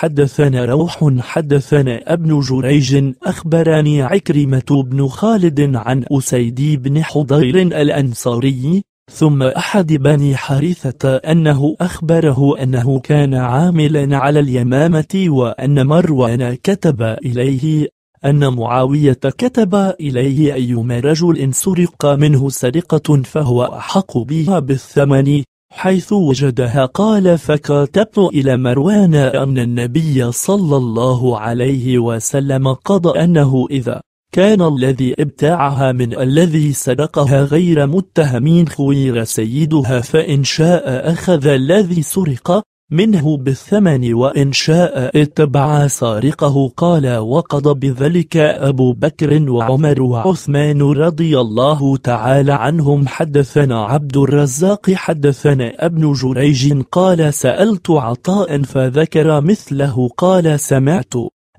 حدثنا روح حدثنا ابن جريج أخبرني عكرمة بن خالد عن أسيد بن حضير الأنصاري ثم أحد بني حارثة أنه أخبره أنه كان عاملا على اليمامة وأن مروان كتب إليه أن معاوية كتب إليه أيما رجل سرق منه سرقة فهو أحق بها بالثمن حيث وجدها قال فكتبت إلى مروان أن النبي صلى الله عليه وسلم قضى أنه إذا كان الذي ابتاعها من الذي سرقها غير متهمين خير سيدها فإن شاء أخذ الذي سرق منه بالثمن وإن شاء اتبع سارقه قال وقضى بذلك أبو بكر وعمر وعثمان رضي الله تعالى عنهم حدثنا عبد الرزاق حدثنا ابن جريج قال سألت عطاء فذكر مثله قال سمعت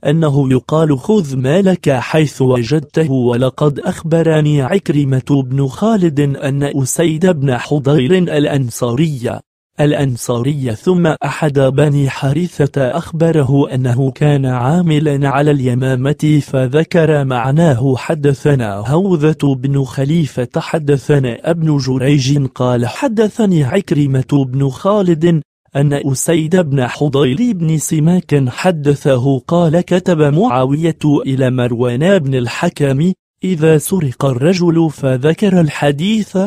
أنه يقال خذ مالك حيث وجدته ولقد أخبرني عكرمة بن خالد أن أسيد بن حضير الأنصاري الأنصاري ثم أحد بني حارثة أخبره أنه كان عاملا على اليمامة فذكر معناه حدثنا هوذة بن خليفة حدثنا ابن جريج قال حدثني عكرمة بن خالد أن أسيد بن حضير بن سماك حدثه قال كتب معاوية إلى مروان بن الحكم إذا سرق الرجل فذكر الحديث